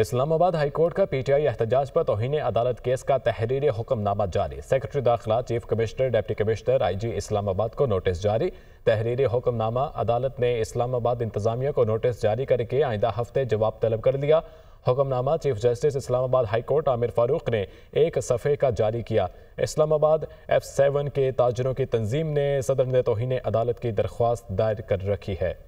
Islamabad high court का PTI एहतजाज पर तोहन अदालत केस का तहरीर हुक्मनामा जारी सेक्रेटरी दाखिला chief commissioner deputy commissioner IG Islamabad को नोटिस जारी तहरीर हुक्मनामा अदालत ने इस्लामाबाद इंतजामिया को नोटिस जारी करके आइंदा हफ्ते जवाब तलब कर लिया हुक्मनामा chief justice Islamabad high court Aamir Farooq ने एक सफ़े का जारी किया इस्लामाबाद एफ सेवन के ताजरों की तंजीम ने सदर ने तोहन अदालत की दरख्वास्त दायर कर रखी है